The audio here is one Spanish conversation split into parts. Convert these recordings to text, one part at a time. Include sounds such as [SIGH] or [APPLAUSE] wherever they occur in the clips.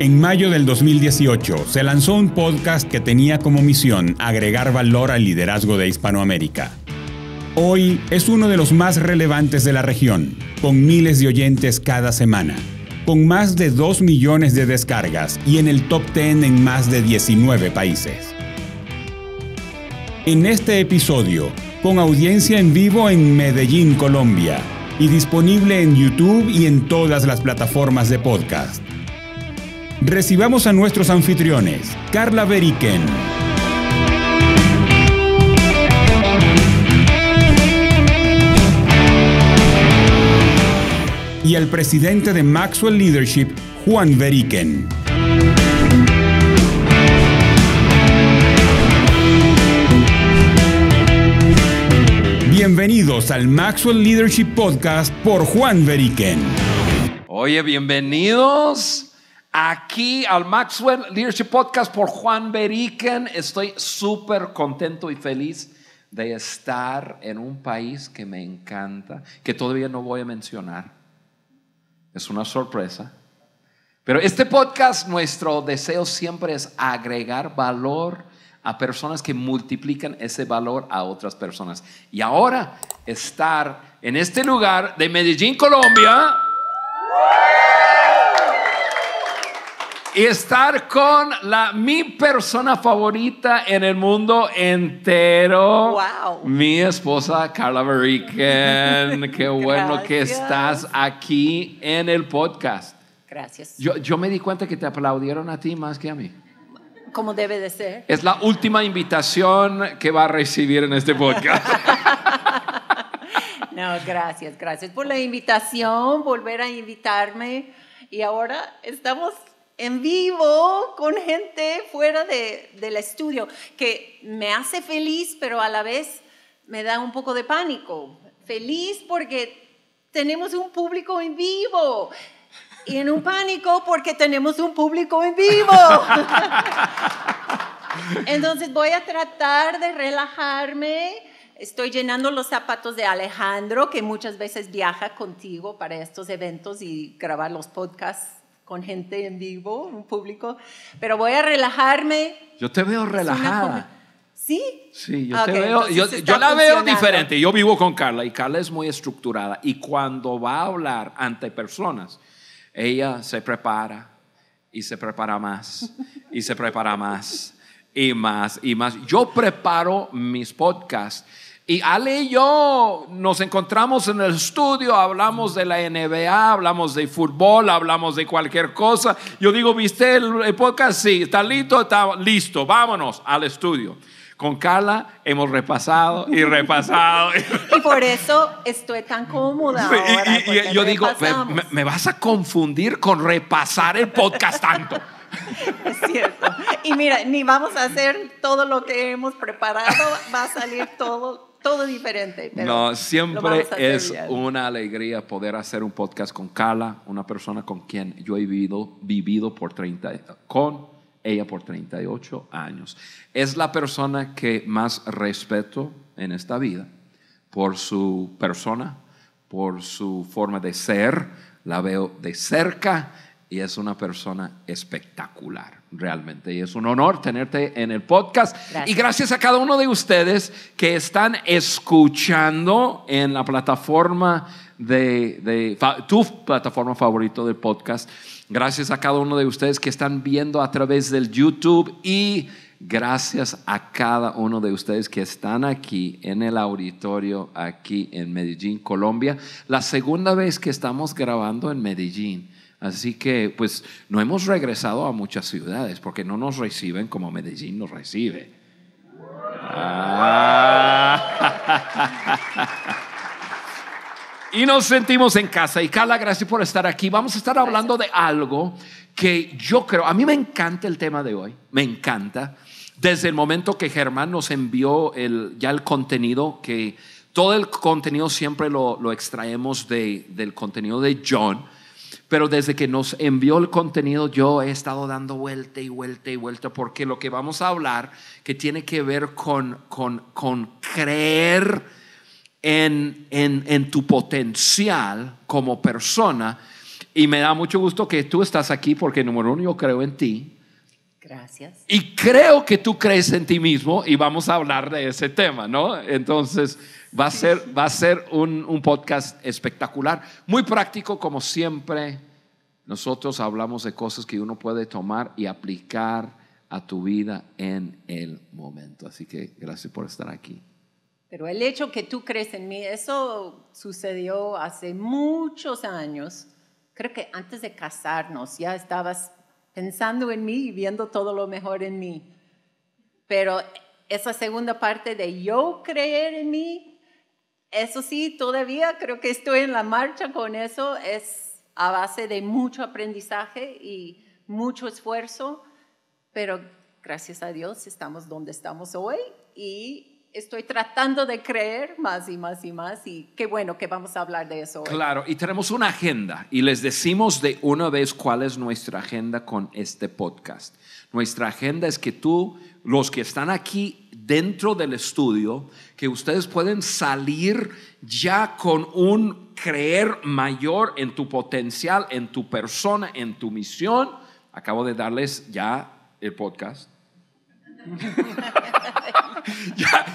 En mayo del 2018 se lanzó un podcast que tenía como misión agregar valor al liderazgo de Hispanoamérica. Hoy es uno de los más relevantes de la región, con miles de oyentes cada semana, con más de 2 millones de descargas y en el top 10 en más de 19 países. En este episodio, con audiencia en vivo en Medellín, Colombia, y disponible en YouTube y en todas las plataformas de podcast Recibamos a nuestros anfitriones, Carla Beriken. Y al presidente de Maxwell Leadership, Juan Beriken. Bienvenidos al Maxwell Leadership Podcast por Juan Beriken. Oye, bienvenidos aquí al Maxwell Leadership Podcast por Juan Beriken. Estoy súper contento y feliz de estar en un país que me encanta, que todavía no voy a mencionar. Es una sorpresa. Pero este podcast, nuestro deseo siempre es agregar valor a personas que multiplican ese valor a otras personas. Y ahora estar en este lugar de Medellín, Colombia y estar con la, mi persona favorita en el mundo entero. Mi esposa Carla Ken [LAUGHS] Qué bueno que estás aquí en el podcast. Gracias. Yo, yo me di cuenta que te aplaudieron a ti más que a mí. Como debe de ser. Es la última invitación que va a recibir en este podcast. [LAUGHS] No, gracias, gracias por la invitación, volver a invitarme. Y ahora estamos en vivo con gente fuera de, del estudio, que me hace feliz, pero a la vez me da un poco de pánico. Feliz porque tenemos un público en vivo y en un pánico porque tenemos un público en vivo. [LAUGHS] Entonces voy a tratar de relajarme. Estoy llenando los zapatos de Alejandro, que muchas veces viaja contigo para estos eventos y grabar los podcasts con gente en vivo, un público, pero voy a relajarme. Yo te veo relajada. ¿Sí? Sí, yo ah, yo la veo diferente. Yo vivo con Carla y Carla es muy estructurada y cuando va a hablar ante personas, ella se prepara y se prepara más y se prepara más y más y más. Yo preparo mis podcasts y Ale y yo nos encontramos en el estudio, hablamos de la NBA, hablamos de fútbol, hablamos de cualquier cosa. Yo digo, ¿viste el podcast? Sí, está listo, está listo, vámonos al estudio. Con Carla hemos repasado y repasado. [LAUGHS] y por eso estoy tan cómoda. y, yo digo, me vas a confundir con repasar el podcast tanto. [LAUGHS] Es cierto. Y mira, ni vamos a hacer todo lo que hemos preparado, va a salir todo todo diferente. Pero no, siempre es una alegría poder hacer un podcast con cala una persona con quien yo he vivido, vivido por 30, con ella por 38 años. Es la persona que más respeto en esta vida por su persona, por su forma de ser, la veo de cerca y es una persona espectacular, realmente. Y es un honor tenerte en el podcast. Y gracias a cada uno de ustedes que están escuchando en la plataforma de, tu plataforma favorita del podcast. Gracias a cada uno de ustedes que están viendo a través del YouTube y gracias a cada uno de ustedes que están aquí en el auditorio, aquí en Medellín, Colombia. La segunda vez que estamos grabando en Medellín. Así que pues no hemos regresado a muchas ciudades porque no nos reciben como Medellín nos recibe. Ah. [LAUGHS] Y nos sentimos en casa. Y Carla, gracias por estar aquí. Vamos a estar hablando de algo que yo creo, a mí me encanta el tema de hoy, me encanta. Desde el momento que Germán nos envió el, ya el contenido, que todo el contenido siempre lo, extraemos del contenido de John pero desde que nos envió el contenido, yo he estado dando vuelta y vuelta y vuelta, porque lo que vamos a hablar, que tiene que ver con, con, con creer en, en, en tu potencial como persona, y me da mucho gusto que tú estás aquí, porque número uno, yo creo en ti. Gracias. Y creo que tú crees en ti mismo y vamos a hablar de ese tema, ¿no? Entonces, Va a ser, va a ser un, un podcast espectacular, muy práctico como siempre. Nosotros hablamos de cosas que uno puede tomar y aplicar a tu vida en el momento. Así que gracias por estar aquí. Pero el hecho que tú crees en mí, eso sucedió hace muchos años. Creo que antes de casarnos ya estabas pensando en mí y viendo todo lo mejor en mí. Pero esa segunda parte de yo creer en mí eso sí, todavía creo que estoy en la marcha con eso. Es a base de mucho aprendizaje y mucho esfuerzo, pero gracias a Dios estamos donde estamos hoy y estoy tratando de creer más y más y más y qué bueno que vamos a hablar de eso. Hoy. Claro, y tenemos una agenda y les decimos de una vez cuál es nuestra agenda con este podcast. Nuestra agenda es que tú, los que están aquí dentro del estudio que ustedes pueden salir ya con un creer mayor en tu potencial, en tu persona, en tu misión. Acabo de darles ya el podcast. [LAUGHS]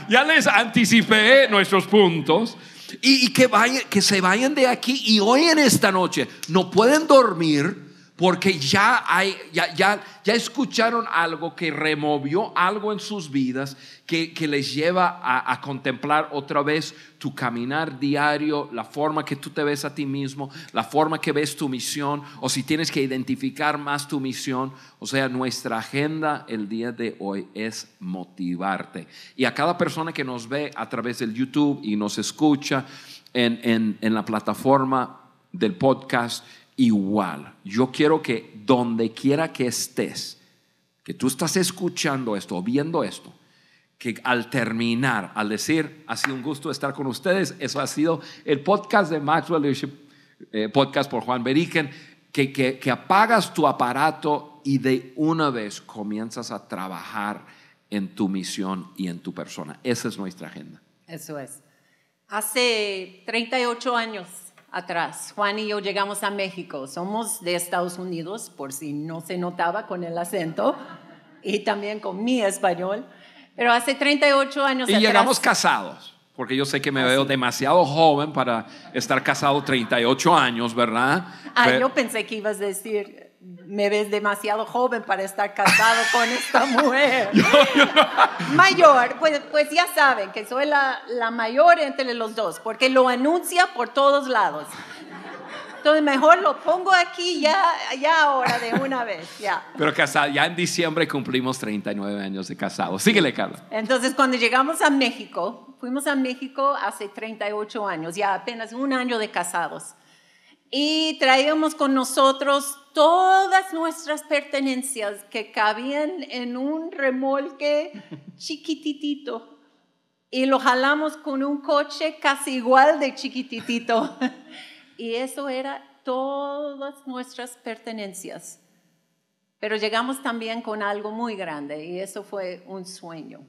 ya, les anticipé nuestros puntos y, que, vayan, que se vayan de aquí y hoy en esta noche no pueden dormir porque ya, hay, ya, ya, escucharon algo que removió algo en sus vidas que, les lleva a, contemplar otra vez tu caminar diario, la forma que tú te ves a ti mismo, la forma que ves tu misión, o si tienes que identificar más tu misión. O sea, nuestra agenda el día de hoy es motivarte. Y a cada persona que nos ve a través del YouTube y nos escucha en, en la plataforma del podcast, igual. Yo quiero que donde quiera que estés, que tú estás escuchando esto, viendo esto, que al terminar, al decir, ha sido un gusto estar con ustedes, eso ha sido el podcast de Maxwell Leadership, eh, podcast por Juan Beriken, que, que apagas tu aparato y de una vez comienzas a trabajar en tu misión y en tu persona. Esa es nuestra agenda. Eso es. Hace 38 años atrás. Juan y yo llegamos a México, somos de Estados Unidos, por si no se notaba con el acento y también con mi español, pero hace 38 años. Y llegamos casados, porque yo sé que me ah, veo demasiado joven para estar casado 38 años, ¿verdad? Ah, yo pensé que ibas a decir me ves demasiado joven para estar casado con esta [LAUGHS] mujer. Mayor, pues, pues, ya saben que soy la, mayor entre los dos, porque lo anuncia por todos lados. Entonces mejor lo pongo aquí ya, ya ahora de una vez, ya. Pero casado, ya en diciembre cumplimos 39 años de casado. Síguele, Carla. Entonces cuando llegamos a México, fuimos a México hace 38 años, ya apenas un año de casados. Y traíamos con nosotros todas nuestras pertenencias que cabían en un remolque [LAUGHS] chiquititito y lo jalamos con un coche casi igual de chiquititito. [LAUGHS] y eso era todas nuestras pertenencias. Pero llegamos también con algo muy grande y eso fue un sueño.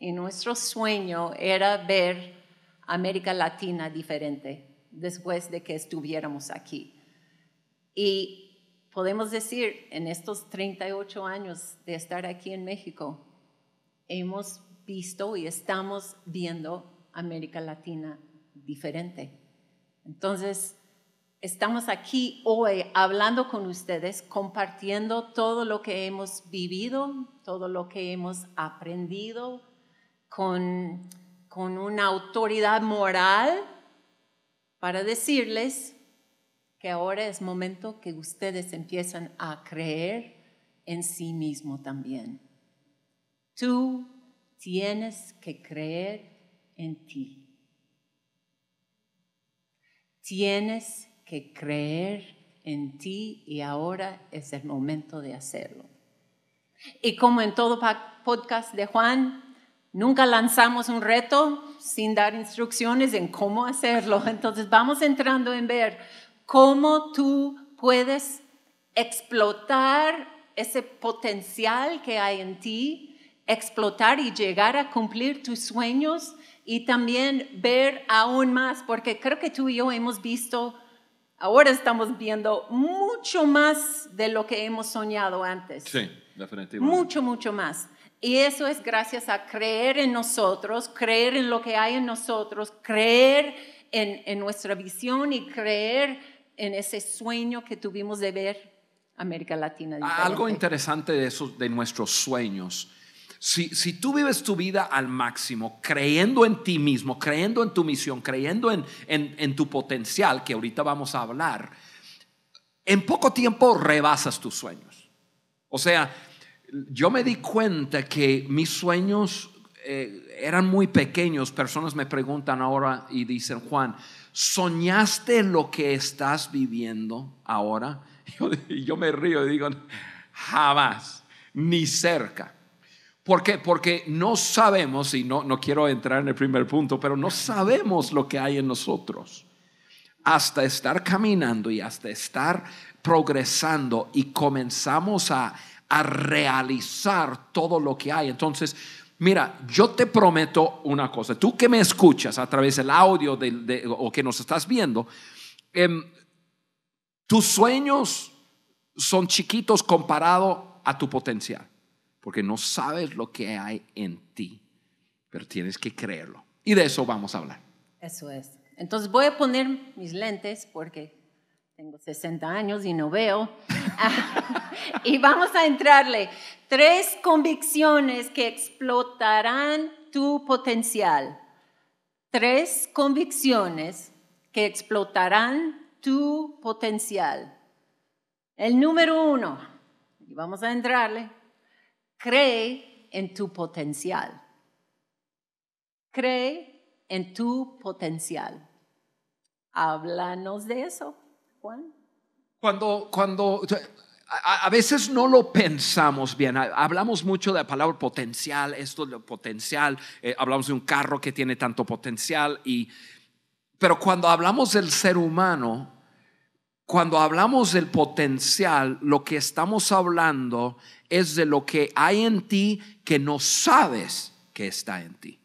Y nuestro sueño era ver América Latina diferente después de que estuviéramos aquí. Y podemos decir, en estos 38 años de estar aquí en México, hemos visto y estamos viendo América Latina diferente. Entonces, estamos aquí hoy hablando con ustedes, compartiendo todo lo que hemos vivido, todo lo que hemos aprendido, con, con una autoridad moral para decirles que ahora es momento que ustedes empiezan a creer en sí mismo también. Tú tienes que creer en ti. Tienes que creer en ti y ahora es el momento de hacerlo. Y como en todo podcast de Juan, nunca lanzamos un reto sin dar instrucciones en cómo hacerlo. Entonces vamos entrando en ver cómo tú puedes explotar ese potencial que hay en ti, explotar y llegar a cumplir tus sueños y también ver aún más, porque creo que tú y yo hemos visto, ahora estamos viendo mucho más de lo que hemos soñado antes. Sí, definitivamente. Mucho, mucho más. Y eso es gracias a creer en nosotros, creer en lo que hay en nosotros, creer en, en nuestra visión y creer en ese sueño que tuvimos de ver América Latina. Algo interesante de, esos, de nuestros sueños. Si, tú vives tu vida al máximo, creyendo en ti mismo, creyendo en tu misión, creyendo en, tu potencial, que ahorita vamos a hablar, en poco tiempo rebasas tus sueños. O sea, yo me di cuenta que mis sueños eh, eran muy pequeños. Personas me preguntan ahora y dicen, Juan, ¿Soñaste lo que estás viviendo ahora? [LAUGHS] Yo, yo me río y digo, jamás, ni cerca. ¿Por qué? Porque no sabemos, y no, no quiero entrar en el primer punto, pero no sabemos lo que hay en nosotros. Hasta estar caminando y hasta estar progresando y comenzamos a, a realizar todo lo que hay. Entonces, Mira, yo te prometo una cosa. Tú que me escuchas a través del audio o que nos estás viendo, em, tus sueños son chiquitos comparado a tu potencial, porque no sabes lo que hay en ti, pero tienes que creerlo. Y de eso vamos a hablar. Eso es. Entonces voy a poner mis lentes porque tengo 60 años y no veo. [LAUGHS] y vamos a entrarle. Tres convicciones que explotarán tu potencial. Tres convicciones que explotarán tu potencial. El número uno, y vamos a entrarle, cree en tu potencial. Cree en tu potencial. Háblanos de eso. Cuando, cuando a, veces no lo pensamos bien. Hablamos mucho de la palabra potencial, esto de potencial. Eh, hablamos de un carro que tiene tanto potencial. Y, pero cuando hablamos del ser humano, cuando hablamos del potencial, lo que estamos hablando es de lo que hay en ti que no sabes que está en ti.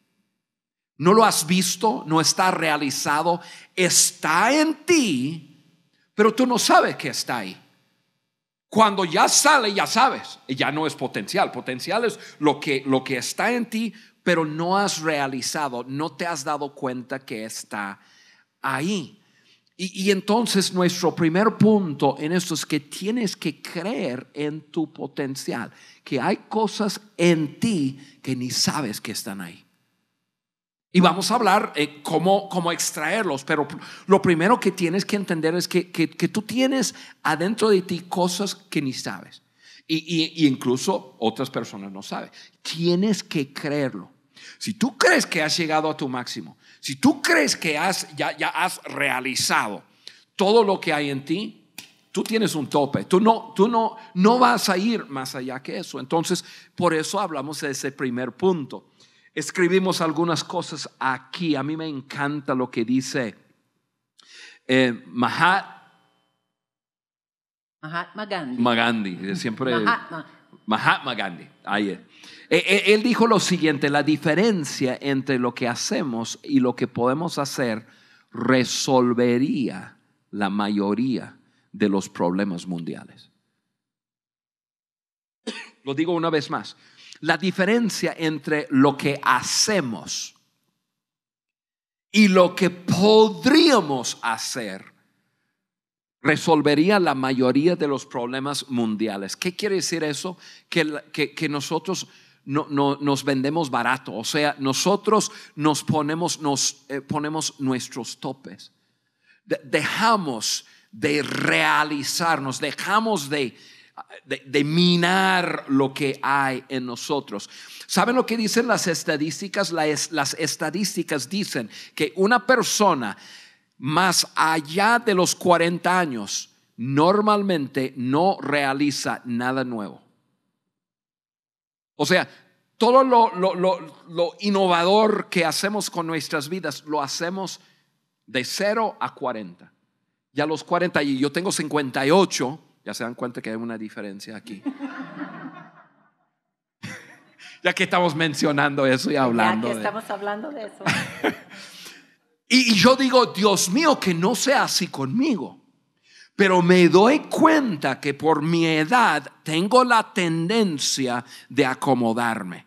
No lo has visto, no está realizado, está en ti pero tú no sabes que está ahí. Cuando ya sale, ya sabes, ya no es potencial. Potencial es lo que, lo que está en ti, pero no has realizado, no te has dado cuenta que está ahí. Y, y, entonces nuestro primer punto en esto es que tienes que creer en tu potencial, que hay cosas en ti que ni sabes que están ahí. Y vamos a hablar eh, cómo, cómo, extraerlos, pero lo primero que tienes que entender es que, tú tienes adentro de ti cosas que ni sabes. Y, incluso otras personas no saben. Tienes que creerlo. Si tú crees que has llegado a tu máximo, si tú crees que has, ya, ya has realizado todo lo que hay en ti, tú tienes un tope, tú no, tú no vas a ir más allá que eso. Entonces, por eso hablamos de ese primer punto escribimos algunas cosas aquí. A mí me encanta lo que dice eh, Mahat, Mahatma Gandhi. Eh, siempre. Mahatma. Gandhi, ahí eh, Él dijo lo siguiente, la diferencia entre lo que hacemos y lo que podemos hacer resolvería la mayoría de los problemas mundiales. Lo digo una vez más, la diferencia entre lo que hacemos y lo que podríamos hacer resolvería la mayoría de los problemas mundiales. ¿Qué quiere decir eso? Que, nosotros no, nos vendemos barato, o sea, nosotros nos ponemos, nos, eh, ponemos nuestros topes. dejamos de realizarnos, dejamos de de, minar lo que hay en nosotros. ¿Saben lo que dicen las estadísticas? Las, estadísticas dicen que una persona más allá de los 40 años normalmente no realiza nada nuevo. O sea, todo lo, lo innovador que hacemos con nuestras vidas lo hacemos de 0 a 40. Ya los 40 y yo tengo 58 ya se dan cuenta que hay una diferencia aquí. [LAUGHS] ya que estamos mencionando eso y hablando. Ya que estamos hablando de eso. [LAUGHS] y, yo digo, Dios mío, que no sea así conmigo. Pero me doy cuenta que por mi edad tengo la tendencia de acomodarme,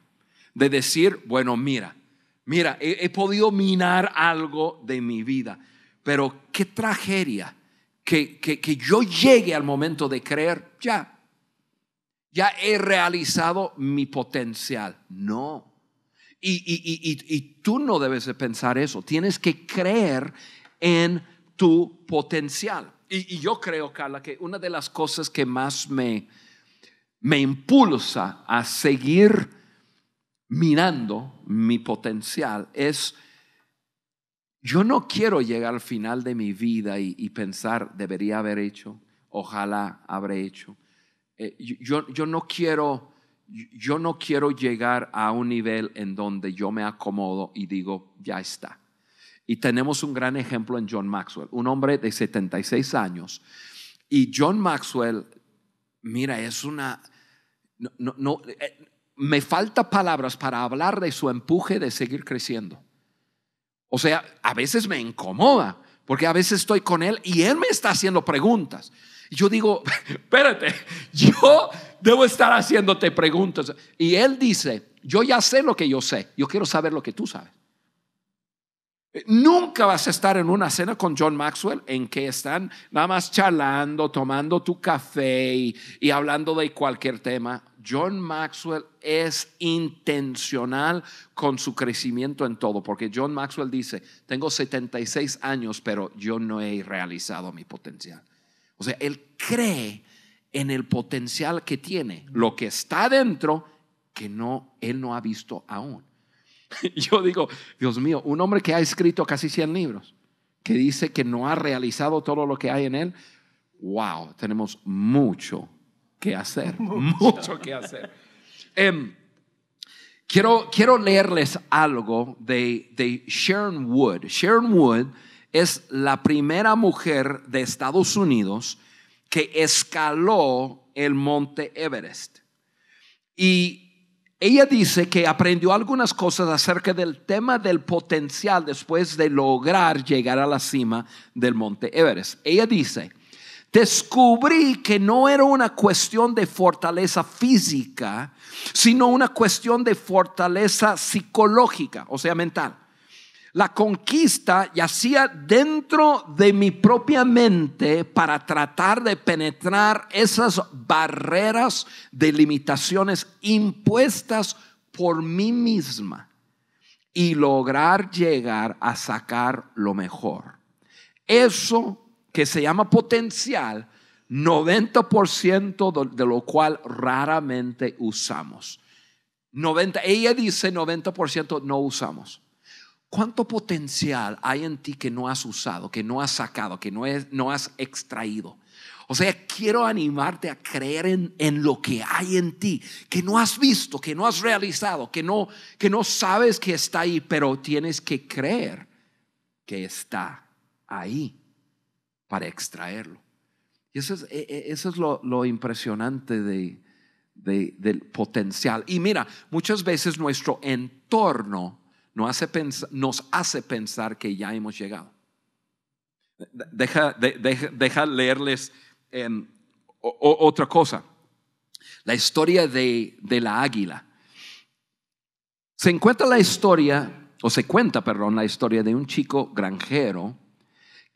de decir, bueno, mira, mira, he, he podido minar algo de mi vida, pero qué tragedia que, yo llegue al momento de creer, ya, ya he realizado mi potencial. No. Y, tú no debes de pensar eso. Tienes que creer en tu potencial. Y, yo creo, Carla, que una de las cosas que más me, me impulsa a seguir mirando mi potencial es yo no quiero llegar al final de mi vida y, pensar, debería haber hecho, ojalá habré hecho. Eh, yo, no quiero, yo no quiero llegar a un nivel en donde yo me acomodo y digo, ya está. Y tenemos un gran ejemplo en John Maxwell, un hombre de 76 años. Y John Maxwell, mira, es una... no, eh, me falta palabras para hablar de su empuje de seguir creciendo. O sea, a veces me incomoda, porque a veces estoy con él y él me está haciendo preguntas. yo digo, [LAUGHS] espérate, yo debo estar haciéndote preguntas. Y él dice, yo ya sé lo que yo sé, yo quiero saber lo que tú sabes. Nunca vas a estar en una cena con John Maxwell en que están nada más charlando, tomando tu café y, y hablando de cualquier tema. John Maxwell es intencional con su crecimiento en todo, porque John Maxwell dice, tengo 76 años, pero yo no he realizado mi potencial. O sea, él cree en el potencial que tiene, lo que está dentro que no él no ha visto aún. [LAUGHS] Yo digo, Dios mío, un hombre que ha escrito casi 100 libros, que dice que no ha realizado todo lo que hay en él, wow, tenemos mucho Qué hacer, [LAUGHS] mucho que hacer. Em, quiero, quiero leerles algo de, de Sharon Wood. Sharon Wood es la primera mujer de Estados Unidos que escaló el monte Everest. Y ella dice que aprendió algunas cosas acerca del tema del potencial después de lograr llegar a la cima del monte Everest. Ella dice, descubrí que no era una cuestión de fortaleza física, sino una cuestión de fortaleza psicológica, o sea, mental. La conquista yacía dentro de mi propia mente para tratar de penetrar esas barreras de limitaciones impuestas por mí misma y lograr llegar a sacar lo mejor. Eso que se llama potencial, 90% de lo cual raramente usamos. 90, ella dice 90% no usamos. ¿Cuánto potencial hay en ti que no has usado, que no has sacado, que no, es, no has extraído? O sea, quiero animarte a creer en, lo que hay en ti, que no has visto, que no has realizado, que no, que no sabes que está ahí, pero tienes que creer que está ahí para extraerlo. Y eso es, e, e, lo, impresionante del potencial. Y mira, muchas veces nuestro entorno nos hace, pensar, nos hace pensar que ya hemos llegado. Deja, leerles otra cosa. La historia de, de la águila. Se encuentra la historia, o se cuenta, perdón, la historia de un chico granjero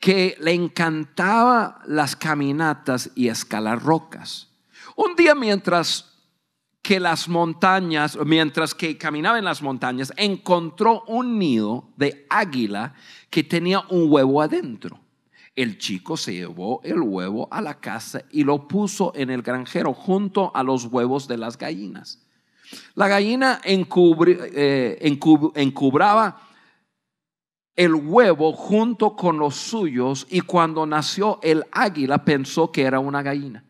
que le encantaba las caminatas y escalar rocas. Un día mientras que las montañas, mientras que caminaba en las montañas, encontró un nido de águila que tenía un huevo adentro. El chico se llevó el huevo a la casa y lo puso en el granjero junto a los huevos de las gallinas. La gallina eh, encubraba el huevo junto con los suyos y cuando nació el águila pensó que era una gallina.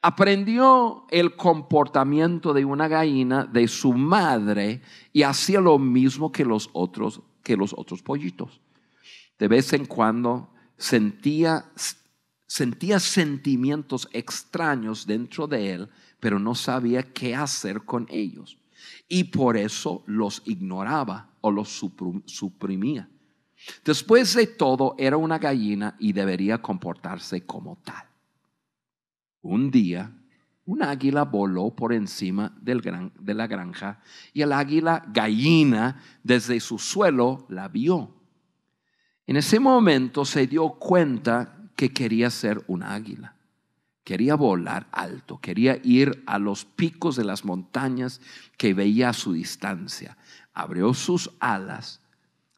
Aprendió el comportamiento de una gallina de su madre y hacía lo mismo que los otros que los otros pollitos. De vez en cuando sentía sentimientos extraños dentro de él, pero no sabía qué hacer con ellos y por eso los ignoraba o los suprimía. Después de todo, era una gallina y debería comportarse como tal. Un día, un águila voló por encima de la granja y el águila gallina desde su suelo la vio. En ese momento se dio cuenta que quería ser un águila. Quería volar alto, quería ir a los picos de las montañas que veía a su distancia. Abrió sus alas,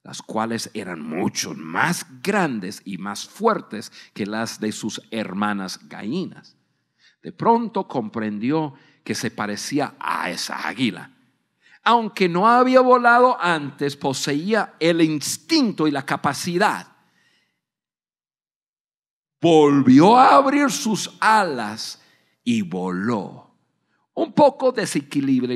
las cuales eran mucho más grandes y más fuertes que las de sus hermanas gallinas. De pronto comprendió que se parecía a esa águila. Aunque no había volado antes, poseía el instinto y la capacidad volvió a abrir sus alas y voló. Un poco desequilibrado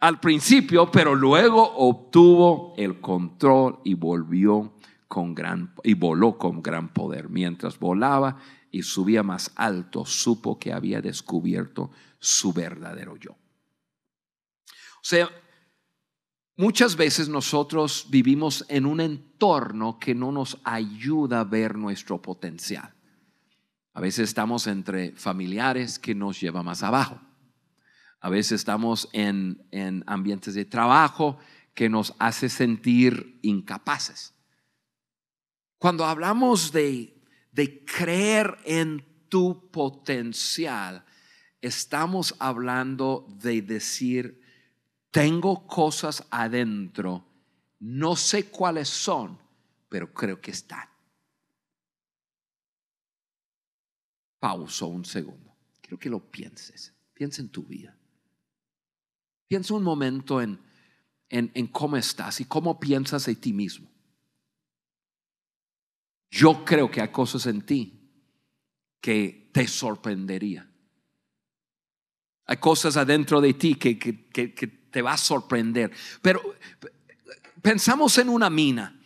al principio, pero luego obtuvo el control y volvió con gran y voló con gran poder. Mientras volaba y subía más alto, supo que había descubierto su verdadero yo. O sea, Muchas veces nosotros vivimos en un entorno que no nos ayuda a ver nuestro potencial. A veces estamos entre familiares que nos lleva más abajo. A veces estamos en, ambientes de trabajo que nos hace sentir incapaces. Cuando hablamos de, de creer en tu potencial, estamos hablando de decir tengo cosas adentro, no sé cuáles son, pero creo que están. Pauso un segundo. Quiero que lo pienses. Piensa en tu vida. Piensa un momento en, cómo estás y cómo piensas de ti mismo. Yo creo que hay cosas en ti que te sorprendería. Hay cosas adentro de ti que, que, que, que te va a sorprender. Pero pensamos en una mina.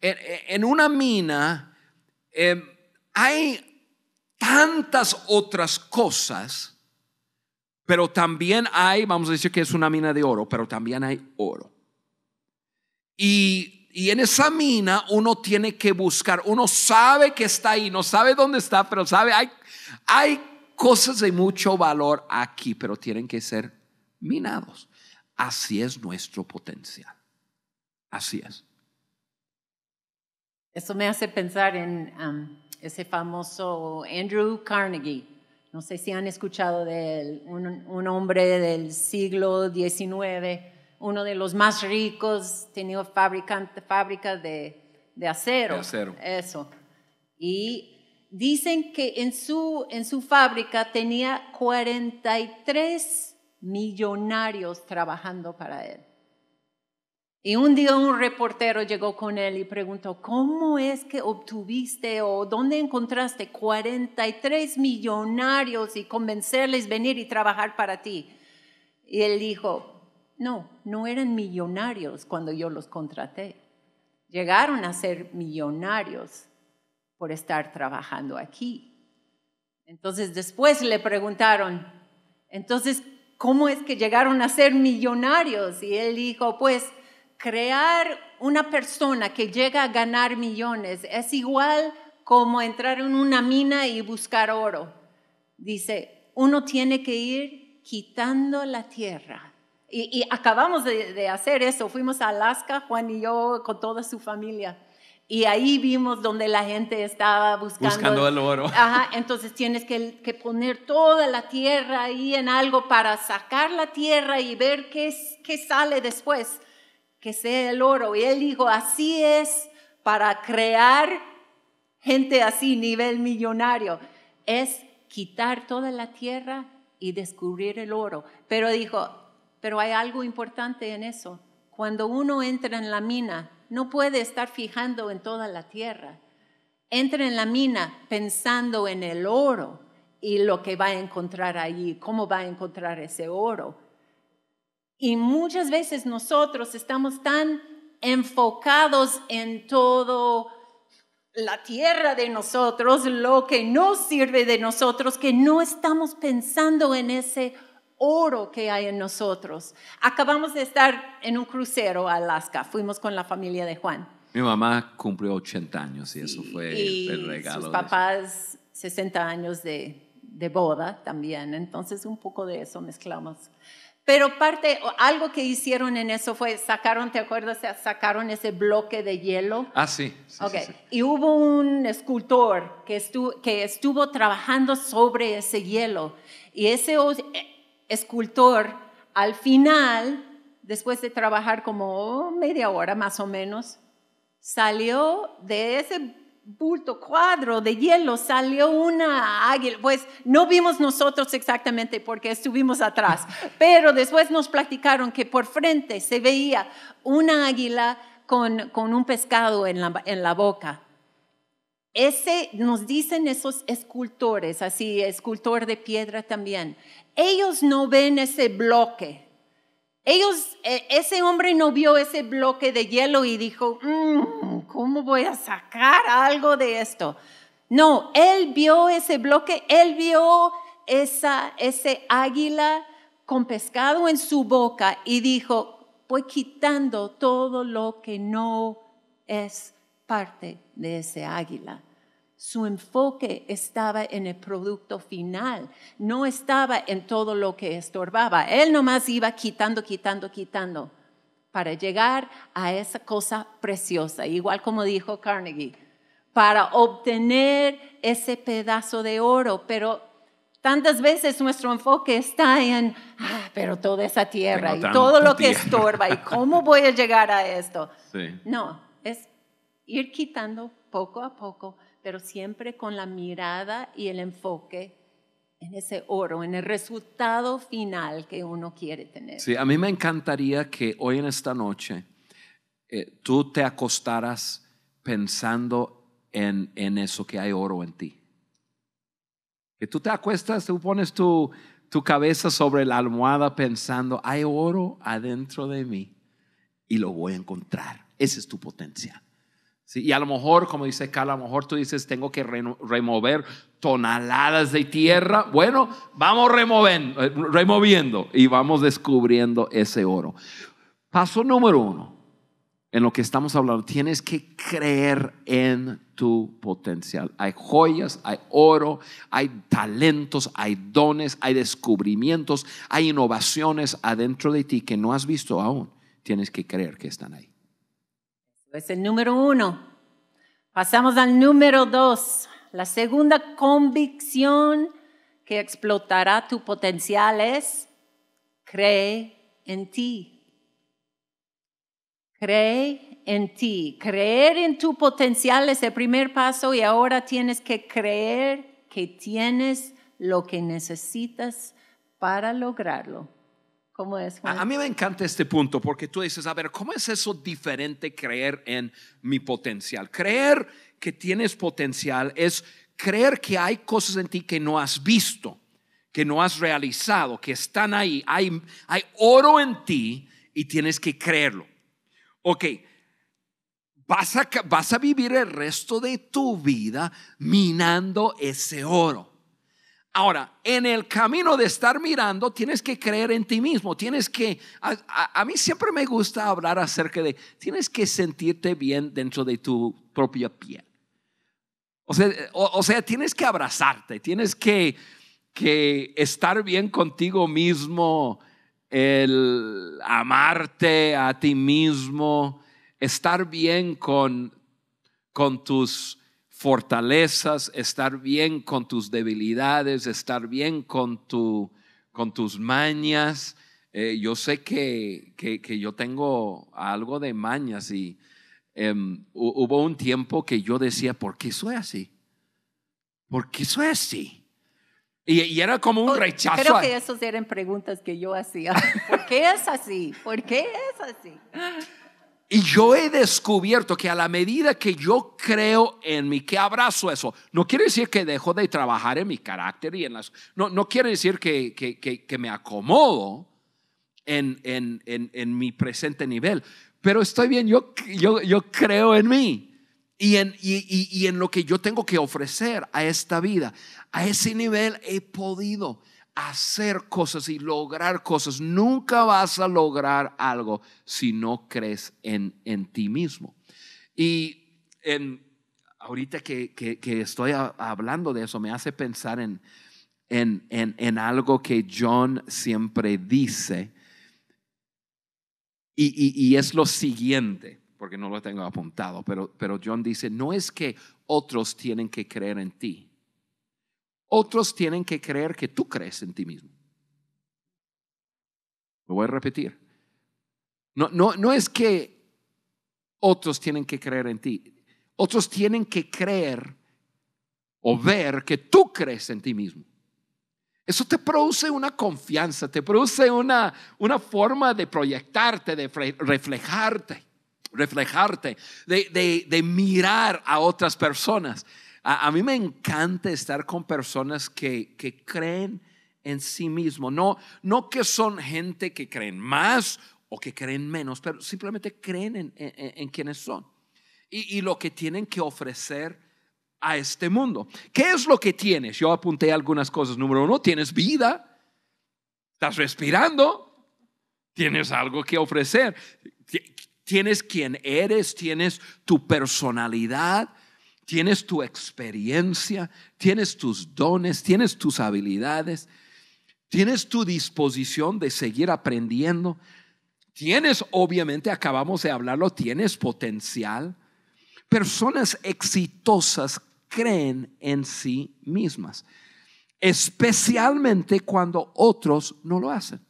En, una mina em, hay tantas otras cosas, pero también hay, vamos a decir que es una mina de oro, pero también hay oro. Y, y, en esa mina uno tiene que buscar, uno sabe que está ahí, no sabe dónde está, pero sabe, hay, hay cosas de mucho valor aquí, pero tienen que ser minados. Así es nuestro potencial. Así es. Eso me hace pensar en um, ese famoso Andrew Carnegie. No sé si han escuchado de un, hombre del siglo XIX, uno de los más ricos, tenía fábrica de, acero. De acero. Eso. Y dicen que en su, en su fábrica tenía 43 millonarios trabajando para él. Y un día un reportero llegó con él y preguntó, ¿cómo es que obtuviste o dónde encontraste 43 millonarios y convencerles venir y trabajar para ti? Y él dijo, no, no eran millonarios cuando yo los contraté. Llegaron a ser millonarios por estar trabajando aquí. Entonces después le preguntaron, entonces, ¿cómo es que llegaron a ser millonarios? Y él dijo, pues crear una persona que llega a ganar millones es igual como entrar en una mina y buscar oro. Dice, uno tiene que ir quitando la tierra. Y, acabamos de hacer eso, fuimos a Alaska, Juan y yo, con toda su familia y ahí vimos donde la gente estaba buscando, el oro. [LAUGHS] Ajá, entonces tienes que, poner toda la tierra ahí en algo para sacar la tierra y ver qué, qué sale después, que sea el oro. Y él dijo, así es para crear gente así, nivel millonario, es quitar toda la tierra y descubrir el oro. Pero dijo, pero hay algo importante en eso. Cuando uno entra en la mina, no puede estar fijando en toda la tierra. Entra en la mina pensando en el oro y lo que va a encontrar allí, cómo va a encontrar ese oro. Y muchas veces nosotros estamos tan enfocados en todo la tierra de nosotros, lo que no sirve de nosotros, que no estamos pensando en ese oro oro que hay en nosotros. Acabamos de estar en un crucero a Alaska, fuimos con la familia de Juan. Mi mamá cumplió 80 años y eso fue el regalo. Sus papás, 60 años de, de boda también, entonces un poco de eso mezclamos. Pero parte, algo que hicieron en eso fue, sacaron, ¿te acuerdas? Sacaron ese bloque de hielo. Ah, sí. okay. Y hubo un escultor que estuvo, que estuvo trabajando sobre ese hielo. Y ese escultor, al final, después de trabajar como oh, media hora más o menos, salió de ese bulto cuadro de hielo, salió una águila. Pues no vimos nosotros exactamente porque estuvimos atrás, [LAUGHS] pero después nos platicaron que por frente se veía una águila con, un pescado en la boca. Ese, nos dicen esos escultores, así, escultor de piedra también, ellos no ven ese bloque. Ellos, e, ese hombre no vio ese bloque de hielo y dijo, mm, ¿cómo voy a sacar algo de esto? No, él vio ese bloque, él vio esa, ese águila con pescado en su boca y dijo, voy quitando todo lo que no es parte de ese águila. Su enfoque estaba en el producto final, no estaba en todo lo que estorbaba. Él nomás iba quitando, quitando, quitando para llegar a esa cosa preciosa, igual como dijo Carnegie, para obtener ese pedazo de oro, pero Tantas veces nuestro enfoque está en, ah, pero toda esa tierra y todo lo que estorba y [LAUGHS] cómo voy a llegar a esto. No, es ir quitando poco a poco, pero siempre con la mirada y el enfoque en ese oro, en el resultado final que uno quiere tener. Sí, a mí me encantaría que hoy en esta noche eh, tú te acostaras pensando en, eso que hay oro en ti. Que tú te acuestas, tú pones tu, tu cabeza sobre la almohada pensando, hay oro adentro de mí y lo voy a encontrar. Ese es tu potencial y a lo mejor, como dice Carla, a lo mejor tú dices, tengo que remover toneladas de tierra. Bueno, vamos removiendo, eh, removiendo y vamos descubriendo ese oro. Paso número uno en lo que estamos hablando, tienes que creer en tu potencial. Hay joyas, hay oro, hay talentos, hay dones, hay descubrimientos, hay innovaciones adentro de ti que no has visto aún. Tienes que creer que están ahí. Es el número uno. Pasamos al número dos. La segunda convicción que explotará tu potencial es cree en ti. Cree en ti. Creer en tu potencial es el primer paso y ahora tienes que creer que tienes lo que necesitas para lograrlo es? A, mí me encanta este punto porque tú dices, a ver, ¿cómo es eso diferente creer en mi potencial? Creer que tienes potencial es creer que hay cosas en ti que no has visto, que no has realizado, que están ahí. Hay, hay oro en ti y tienes que creerlo. Ok. Vas vas a, vivir el resto de tu vida minando ese oro. Ahora, en el camino de estar mirando, tienes que creer en ti mismo, tienes que, a, mí siempre me gusta hablar acerca de, tienes que sentirte bien dentro de tu propia piel. O sea, sea tienes que abrazarte, tienes que, que estar bien contigo mismo, el amarte a ti mismo, estar bien con, con tus fortalezas, estar bien con tus debilidades, estar bien con, tu, con tus mañas. Eh, yo sé que, yo tengo algo de mañas y em, hubo un tiempo que yo decía, ¿por qué soy así? ¿Por qué soy así? Y, era como un rechazo. Creo que esas eran preguntas que yo hacía. [LAUGHS] ¿Por qué es así? ¿Por qué es así? Y yo he descubierto que a la medida que yo creo en mí, que abrazo eso, no quiere decir que dejo de trabajar en mi carácter y en las... No, no quiere decir que, que, que, me acomodo en, en, en, en, mi presente nivel, pero estoy bien, yo, yo, yo creo en mí y en, y, y, y en lo que yo tengo que ofrecer a esta vida. A ese nivel he podido hacer cosas y lograr cosas. Nunca vas a lograr algo si no crees en, en ti mismo. Y en, ahorita que, estoy hablando de eso, me hace pensar en, algo que John siempre dice. Y, es lo siguiente, porque no lo tengo apuntado, pero, pero John dice, no es que otros tienen que creer en ti, otros tienen que creer que tú crees en ti mismo. Lo voy a repetir. No, no, es que otros tienen que creer en ti. Otros tienen que creer o ver que tú crees en ti mismo. Eso te produce una confianza, te produce una, una forma de proyectarte, de reflejarte, reflejarte, de, de mirar a otras personas. A, mí me encanta estar con personas que, creen en sí mismo. No, no que son gente que creen más o que creen menos, pero simplemente creen en, en, quienes son y, y, lo que tienen que ofrecer a este mundo. ¿Qué es lo que tienes? Yo apunté algunas cosas. Número uno, tienes vida, estás respirando, tienes algo que ofrecer, tienes quien eres, tienes tu personalidad, tienes tu experiencia, tienes tus dones, tienes tus habilidades, tienes tu disposición de seguir aprendiendo, tienes, obviamente, acabamos de hablarlo, tienes potencial. Personas exitosas creen en sí mismas, especialmente cuando otros no lo hacen.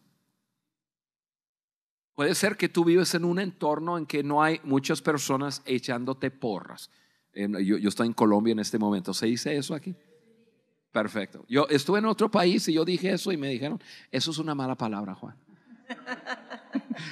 Puede ser que tú vives en un entorno en que no hay muchas personas echándote porras. Yo, estoy en Colombia en este momento. ¿Se dice eso aquí? Perfecto. Yo estuve en otro país y yo dije eso y me dijeron, eso es una mala palabra, Juan. [LAUGHS]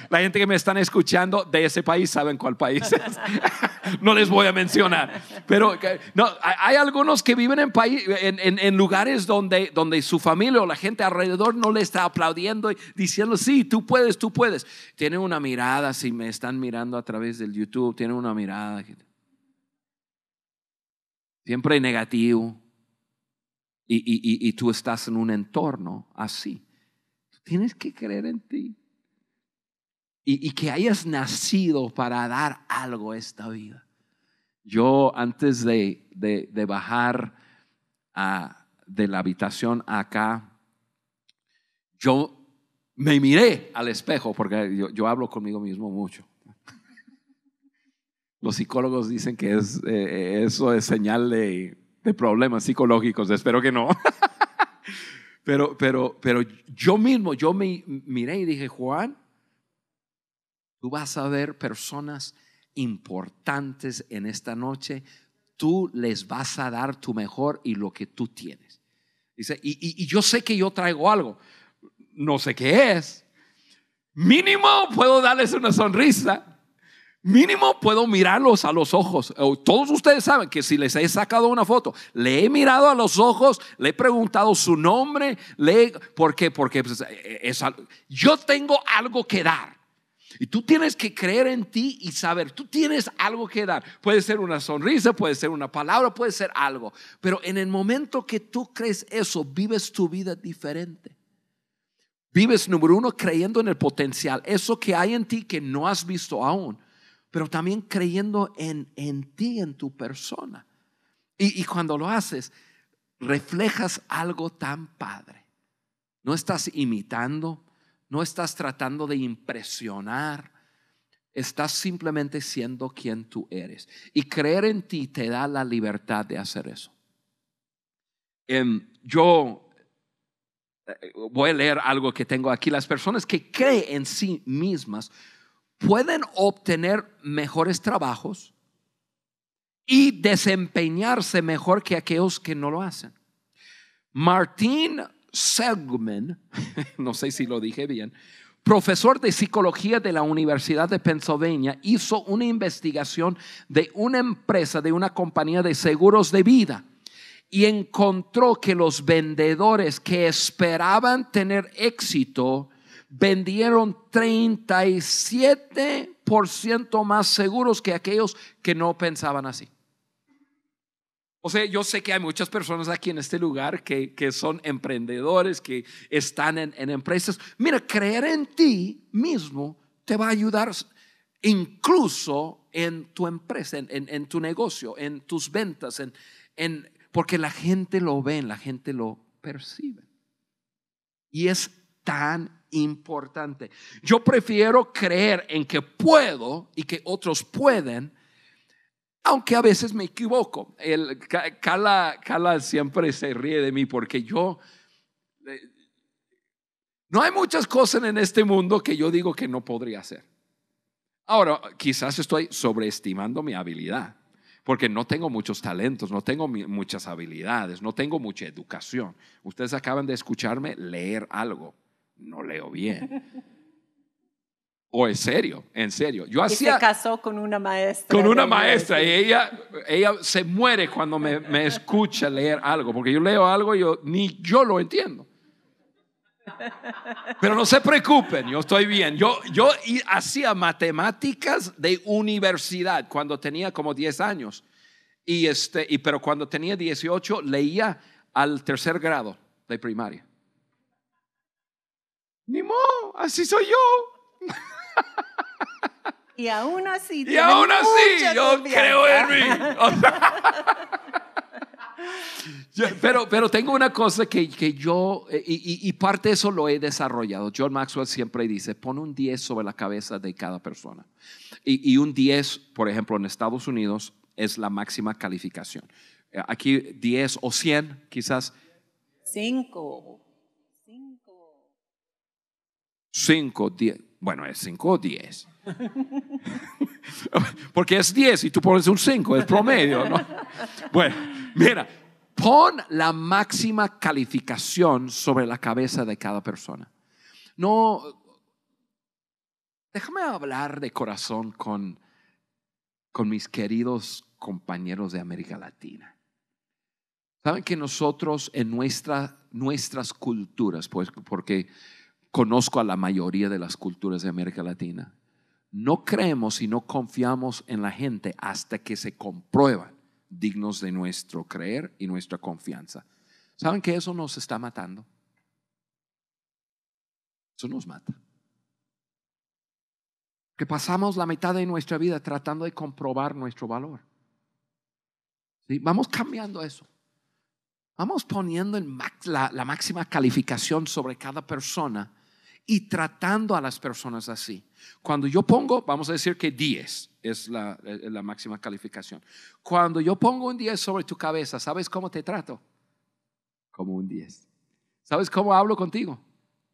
La gente que me están escuchando de ese país saben cuál país es. [LAUGHS] No les voy a mencionar. Pero no, hay algunos que viven en, lugares donde, donde su familia o la gente alrededor no le está aplaudiendo y diciendo, sí, tú puedes, tú puedes. Tienen una mirada, si me están mirando a través del YouTube, tienen una mirada siempre negativo. Y, tú estás en un entorno así. Tienes que creer en ti. Y, que hayas nacido para dar algo a esta vida. Yo antes de, bajar de la habitación acá, yo me miré al espejo, porque yo hablo conmigo mismo mucho. Los psicólogos dicen que es, eh, eso es señal de, problemas psicológicos. Espero que no. [LAUGHS] pero, pero, pero yo mismo, yo me miré y dije, Juan, tú vas a ver personas importantes en esta noche. Tú les vas a dar tu mejor y lo que tú tienes. Dice, y yo sé que yo traigo algo. No sé qué es. Mínimo puedo darles una sonrisa Mínimo puedo mirarlos a los ojos. Todos ustedes saben que si les he sacado una foto, le he mirado a los ojos, le he preguntado su nombre, le ¿por qué? Porque pues, e-, yo tengo algo que dar. Y tú tienes que creer en ti y saber, tú tienes algo que dar. Puede ser una sonrisa, puede ser una palabra, puede ser algo. Pero en el momento que tú crees eso, vives tu vida diferente. Vives, número uno, creyendo en el potencial, eso que hay en ti que no has visto aún pero también creyendo en, en ti, en tu persona. Y, y cuando lo haces, reflejas algo tan padre. No estás imitando, no estás tratando de impresionar, estás simplemente siendo quien tú eres. Y creer en ti te da la libertad de hacer eso. Em, yo eh, voy a leer algo que tengo aquí. Las personas que creen en sí mismas pueden obtener mejores trabajos y desempeñarse mejor que aquellos que no lo hacen. Martin Segmen, [LAUGHS] no sé si lo dije bien, profesor de psicología de la Universidad de Pennsylvania, hizo una investigación de una empresa, de una compañía de seguros de vida, y encontró que los vendedores que esperaban tener éxito vendieron 37% más seguros que aquellos que no pensaban así. O sea, yo sé que hay muchas personas aquí en este lugar que, son emprendedores, que están en, empresas. Mira, creer en ti mismo te va a ayudar incluso en tu empresa, en, tu negocio, en tus ventas, en, porque la gente lo ve, la gente lo percibe. Y es tan importante. Yo prefiero creer en que puedo y que otros pueden, aunque a veces me equivoco. El, Cala, Cala siempre se ríe de mí porque yo... Eh, no hay muchas cosas en este mundo que yo digo que no podría hacer. Ahora, quizás estoy sobreestimando mi habilidad, porque no tengo muchos talentos, no tengo muchas habilidades, no tengo mucha educación. Ustedes acaban de escucharme leer algo no leo bien. [LAUGHS] O es serio, en serio. Yo hacía, y se casó con una maestra. Con una maestra. Y ella, ella se muere cuando me, escucha leer algo. Porque yo leo algo y yo, ni yo lo entiendo. Pero no se preocupen, yo estoy bien. Yo, yo hacía matemáticas de universidad cuando tenía como 10 años. Y este, y, pero cuando tenía 18 leía al tercer grado de primaria. Ni modo, así soy yo. Y aún así. Y aún así, yo creo en mí. [LAUGHS] pero, pero tengo una cosa que, yo, eh, y, parte de eso lo he desarrollado. John Maxwell siempre dice, pon un 10 sobre la cabeza de cada persona. Y, y un 10, por ejemplo, en Estados Unidos es la máxima calificación. Eh, aquí 10 o 100, quizás. Cinco. 5, 10. Bueno, es 5 o 10. [LAUGHS] Porque es 10 y tú pones un 5, es promedio, ¿no? Bueno, mira, pon la máxima calificación sobre la cabeza de cada persona. No, déjame hablar de corazón con, con mis queridos compañeros de América Latina. Saben que nosotros en nuestra, nuestras culturas, pues porque conozco a la mayoría de las culturas de América Latina. No creemos y no confiamos en la gente hasta que se comprueban dignos de nuestro creer y nuestra confianza. ¿Saben que eso nos está matando? Eso nos mata. Que pasamos la mitad de nuestra vida tratando de comprobar nuestro valor. Vamos cambiando eso. Vamos poniendo la máxima calificación sobre cada persona y tratando a las personas así. Cuando yo pongo, vamos a decir que 10 es eh, la, máxima calificación. Cuando yo pongo un 10 sobre tu cabeza, ¿sabes cómo te trato? Como un 10. ¿Sabes cómo hablo contigo?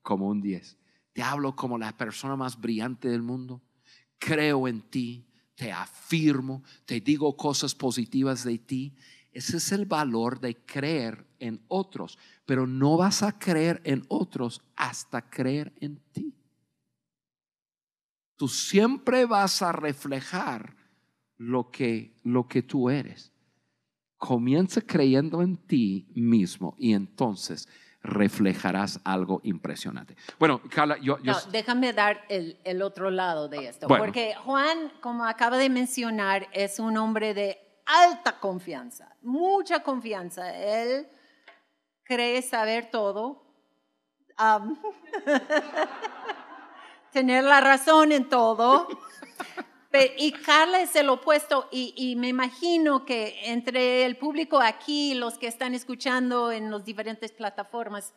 Como un 10. Te hablo como la persona más brillante del mundo. Creo en ti, te afirmo, te digo cosas positivas de ti. Ese es el valor de creer en otros, pero no vas a creer en otros hasta creer en ti. Tú siempre vas a reflejar lo que, lo que tú eres. Comienza creyendo en ti mismo y entonces reflejarás algo impresionante. Bueno, yo... No, déjame dar el, otro lado de ah, esto, porque Juan, como acaba de mencionar, es un hombre de alta confianza, mucha confianza. Él cree saber todo, [LAUGHS] tener la razón en todo. y Carla es el opuesto y, me imagino que entre el público aquí, los que están escuchando en las diferentes plataformas,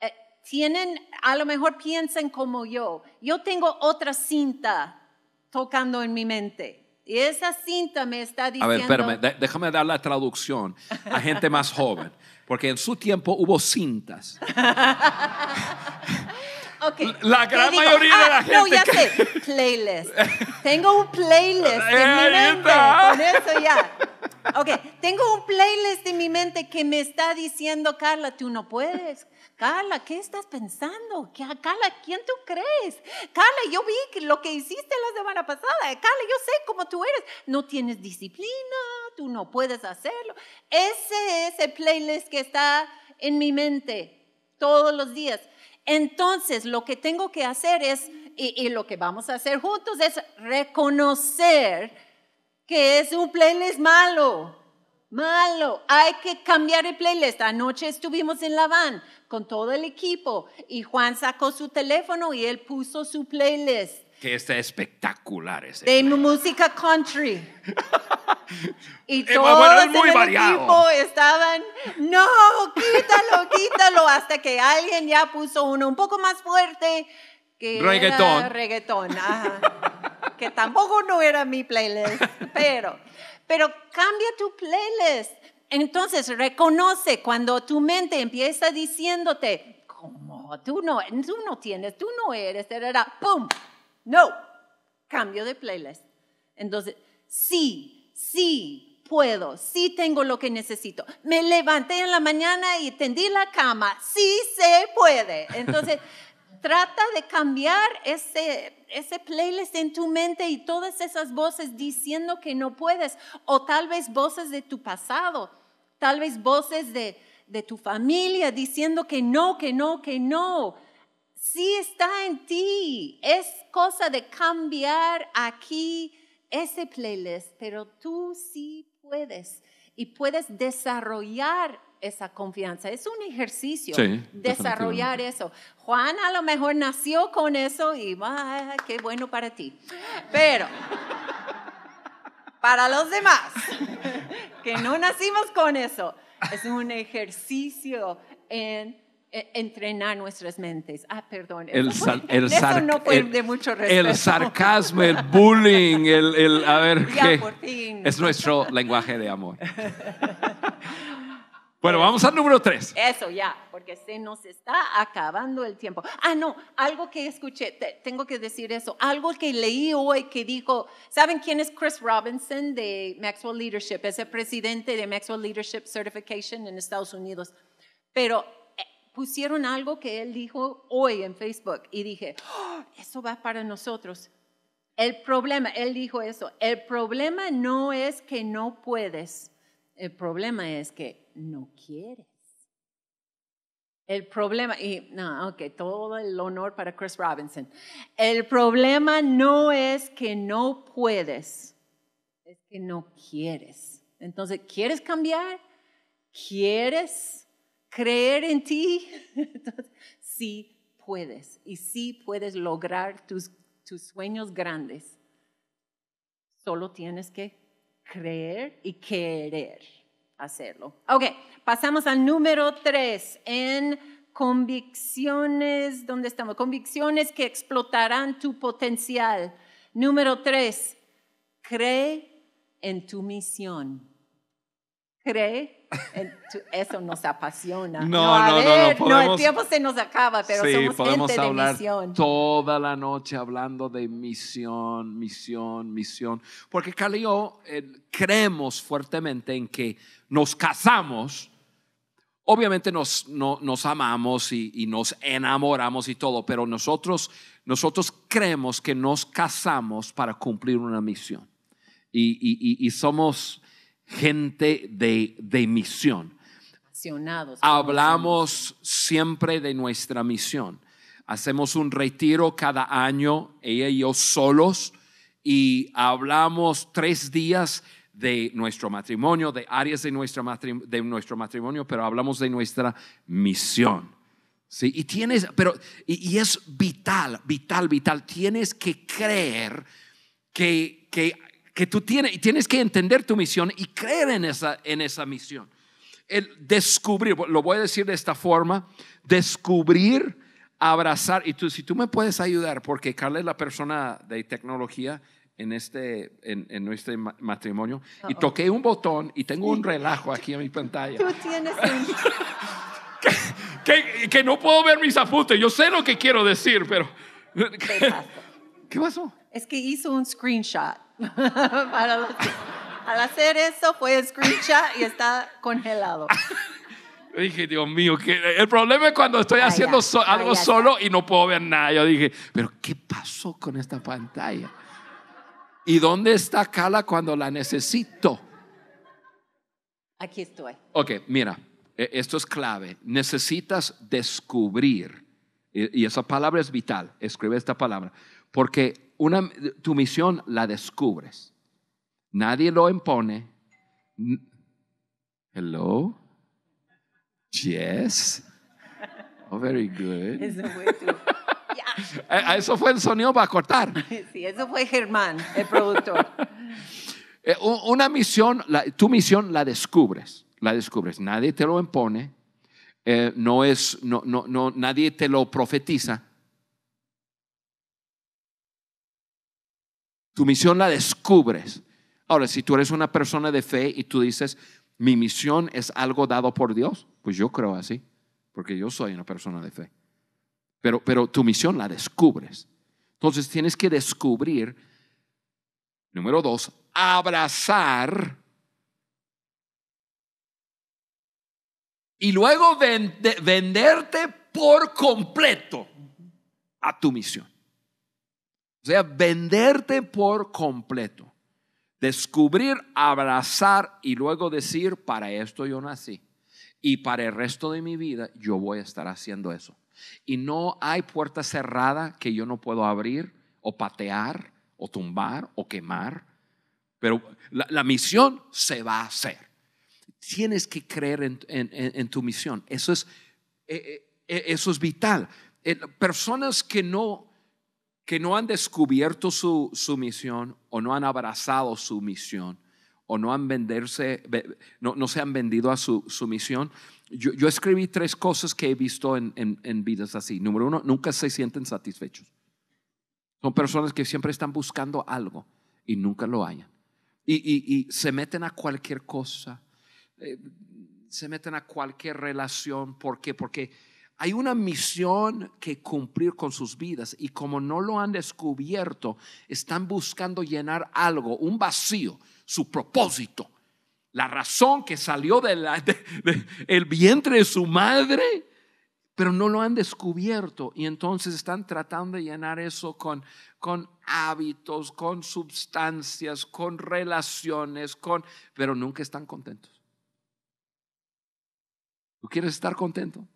eh, tienen, a lo mejor piensan como yo, yo tengo otra cinta tocando en mi mente y esa cinta me está diciendo. A ver, espérame, déjame dar la traducción a gente más joven, porque en su tiempo hubo cintas. [LAUGHS] Okay. La gran mayoría de la ah, gente. No, ya sé. Playlist. Tengo un playlist en mi mente. Con eso ya. Ok, tengo un playlist en mi mente que me está diciendo, Carla, tú no puedes. Carla, ¿qué estás pensando? Carla, ¿quién tú crees? Carla, yo vi lo que hiciste la semana pasada. Carla, yo sé cómo tú eres. No tienes disciplina, tú no puedes hacerlo. Ese es el playlist que está en mi mente todos los días. Entonces, lo que tengo que hacer es, y, y lo que vamos a hacer juntos es reconocer que es un playlist malo malo, hay que cambiar el playlist. Anoche estuvimos en la van con todo el equipo y Juan sacó su teléfono y él puso su playlist. Que está espectacular ese. De música country. [LAUGHS] y eh, todos el equipo estaban, no, quítalo, quítalo, hasta que alguien ya puso uno un poco más fuerte que reggaetón. que tampoco no era mi playlist, pero pero cambia tu playlist. Entonces, reconoce cuando tu mente empieza diciéndote, ¿cómo? Tú no, tú no tienes, tú no eres, ¡pum! No, cambio de playlist. Entonces, sí, sí puedo, sí tengo lo que necesito. Me levanté en la mañana y tendí la cama, sí se puede. Entonces, [LAUGHS] Trata de cambiar ese, ese playlist en tu mente y todas esas voces diciendo que no puedes, o tal vez voces de tu pasado, tal vez voces de, de tu familia diciendo que no, que no, que no. Sí está en ti. Es cosa de cambiar aquí ese playlist, pero tú sí puedes y puedes desarrollar esa confianza. Es un ejercicio desarrollar eso. Juan a lo mejor nació con eso y va, qué bueno para ti. Pero para los demás que no nacimos con eso, es un ejercicio en entrenar nuestras mentes. Ah, perdón. El, sarcasmo, el bullying, el, el a ver qué. Es nuestro lenguaje de amor. [LAUGHS] Bueno, vamos al número tres. Eso ya, porque se nos está acabando el tiempo. Ah, no, algo que escuché, tengo que decir eso, algo que leí hoy que dijo, ¿saben quién es Chris Robinson de Maxwell Leadership? Es el presidente de Maxwell Leadership Certification en Estados Unidos. Pero eh, pusieron algo que él dijo hoy en Facebook y dije, oh, eso va para nosotros. El problema, él dijo eso, el problema no es que no puedes el problema es que no quieres. El problema, y no, ok, todo el honor para Chris Robinson. El problema no es que no puedes, es que no quieres. Entonces, ¿quieres cambiar? ¿Quieres creer en ti? [LAUGHS] sí puedes, y sí puedes lograr tus, tus sueños grandes. Solo tienes que creer y querer hacerlo. Ok, pasamos al número tres, en convicciones, ¿dónde estamos? Convicciones que explotarán tu potencial. Número tres, cree en tu misión cree, eso nos apasiona. No, no, no, no, El tiempo se nos acaba, pero somos podemos gente hablar de misión. Toda la noche hablando de misión, misión, misión. Porque Calió, eh, creemos fuertemente en que nos casamos. Obviamente nos, no, nos amamos y, nos enamoramos y todo, pero nosotros, nosotros creemos que nos casamos para cumplir una misión. y, y, y somos gente de, de misión. Hablamos siempre de nuestra misión. Hacemos un retiro cada año, ella y yo solos, y hablamos tres días de nuestro matrimonio, de áreas de, nuestra de nuestro matrimonio, pero hablamos de nuestra misión. ¿sí? Y tienes, pero, y es vital, vital, vital. Tienes que creer que, que que tú tienes, tienes que entender tu misión y creer en esa, en esa misión. El descubrir, lo voy a decir de esta forma, descubrir, abrazar. Y tú, si tú me puedes ayudar, porque Carla es la persona de tecnología en este, en, en nuestro matrimonio, y toqué un botón y tengo un relajo aquí en mi pantalla. Tú tienes un... [LAUGHS] que, que, no puedo ver mis apuntes. Yo sé lo que quiero decir, pero... [LAUGHS] ¿Qué pasó? Es que hizo un screenshot. [LAUGHS] al hacer eso fue escucha y está congelado. [LAUGHS] dije, Dios mío, que el problema es cuando estoy ah, haciendo ah, algo solo y no puedo ver nada. Yo dije, pero ¿qué pasó con esta pantalla? ¿Y dónde está Cala cuando la necesito? Aquí estoy. Ok, mira, e-, esto es clave. Necesitas descubrir. Y esa palabra es vital. Escribe esta palabra. Porque tu misión la descubres. Nadie lo impone. Hello? Yes? Oh, very good. Eso fue [LAUGHS] eh, el sonido para cortar. [LAUGHS] Sí, eso fue Germán, el productor. [LAUGHS] Eh, una misión, tu misión la descubres, la descubres. Nadie te lo impone, eh, no es, no, no, nadie te lo profetiza. Tu misión la descubres. Ahora, si tú eres una persona de fe y tú dices, mi misión es algo dado por Dios, pues yo creo así, porque yo soy una persona de fe. Pero, pero tu misión la descubres. Entonces tienes que descubrir, número dos, abrazar y luego venderte por completo a tu misión. O sea, venderte por completo. Descubrir, abrazar y luego decir, para esto yo nací. Y para el resto de mi vida yo voy a estar haciendo eso. Y no hay puerta cerrada que yo no puedo abrir o patear o tumbar o quemar. Pero la, misión se va a hacer. Tienes que creer en, tu misión. Eso es, eh, eh, eh, eso es vital. Personas que no que no han descubierto su, su misión o no han abrazado su misión o no, han venderse, no, se han vendido a su, misión. Yo, escribí tres cosas que he visto en, vidas así. Número uno, nunca se sienten satisfechos. Son personas que siempre están buscando algo y nunca lo hallan. Y, se meten a cualquier cosa, eh, se meten a cualquier relación. ¿Por qué? Porque hay una misión que cumplir con sus vidas y como no lo han descubierto, están buscando llenar algo, un vacío, su propósito. La razón que salió del vientre de su madre, pero no lo han descubierto y entonces están tratando de llenar eso con, con hábitos, con sustancias, con relaciones, con, pero nunca están contentos. ¿Tú quieres estar contento?